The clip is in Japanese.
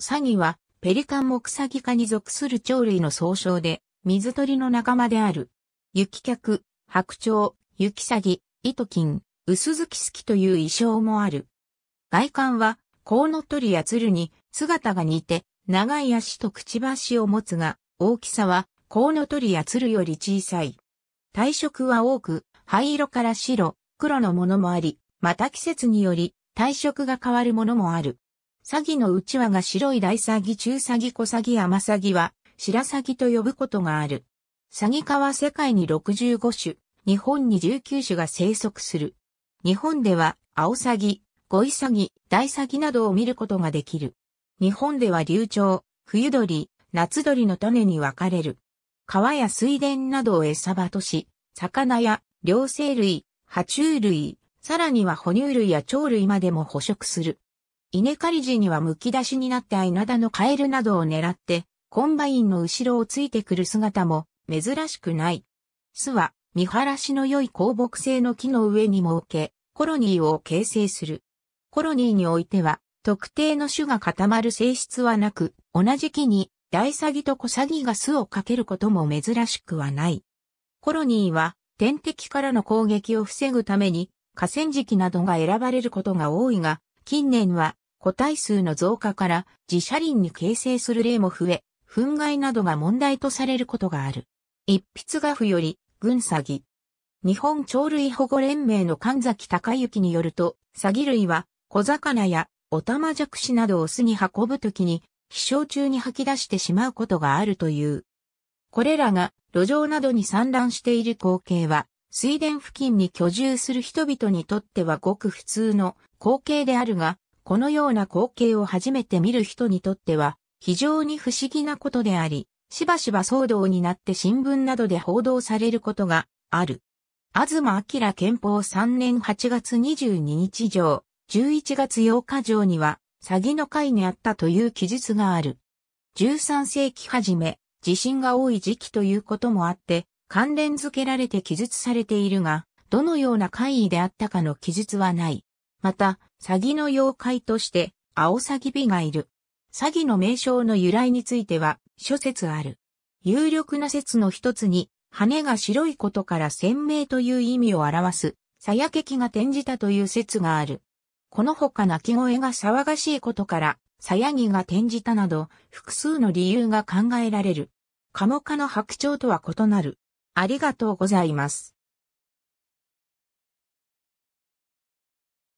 サギは、ペリカンもサギ科に属する鳥類の総称で、水鳥の仲間である。雪客、白鳥、雪サギ、糸金、薄月好きという衣称もある。外観は、コウノトリや鶴に姿が似て、長い足とくちばしを持つが、大きさは、コウノトリや鶴より小さい。体色は多く、灰色から白、黒のものもあり、また季節により、体色が変わるものもある。詐欺のうちわが白い大詐欺中詐欺小詐欺甘詐欺は白詐欺と呼ぶことがある。詐欺家は世界に65種、日本に19種が生息する。日本では青詐欺、ゴイ詐欺、大詐欺などを見ることができる。日本では流鳥、冬鳥、夏鳥の種に分かれる。川や水田などを餌場とし、魚や両生類、爬虫類、さらには哺乳類や鳥類までも捕食する。稲刈り時には剥き出しになった稲田のカエルなどを狙って、コンバインの後ろをついてくる姿も珍しくない。巣は見晴らしの良い香木製の木の上に設け、コロニーを形成する。コロニーにおいては、特定の種が固まる性質はなく、同じ木に大サギと小サギが巣をかけることも珍しくはない。コロニーは天敵からの攻撃を防ぐために河川敷などが選ばれることが多いが、近年は個体数の増加から自社林に形成する例も増え、憤害などが問題とされることがある。一筆画布より、群詐欺。日本鳥類保護連盟の神崎隆之によると、詐欺類は小魚やオタマジャクシなどを巣に運ぶときに、飛翔中に吐き出してしまうことがあるという。これらが路上などに散乱している光景は、水田付近に居住する人々にとってはごく普通の光景であるが、このような光景を初めて見る人にとっては、非常に不思議なことであり、しばしば騒動になって新聞などで報道されることがある。東明憲法3年8月22日上、11月8日上には、詐欺の会にあったという記述がある。13世紀初め、地震が多い時期ということもあって、関連付けられて記述されているが、どのような会議であったかの記述はない。また、詐欺の妖怪として、アオサギビがいる。詐欺の名称の由来については、諸説ある。有力な説の一つに、羽が白いことから鮮明という意味を表す、サヤケキが転じたという説がある。この他鳴き声が騒がしいことから、サヤギが転じたなど、複数の理由が考えられる。カモカの白鳥とは異なる。ありがとうございます。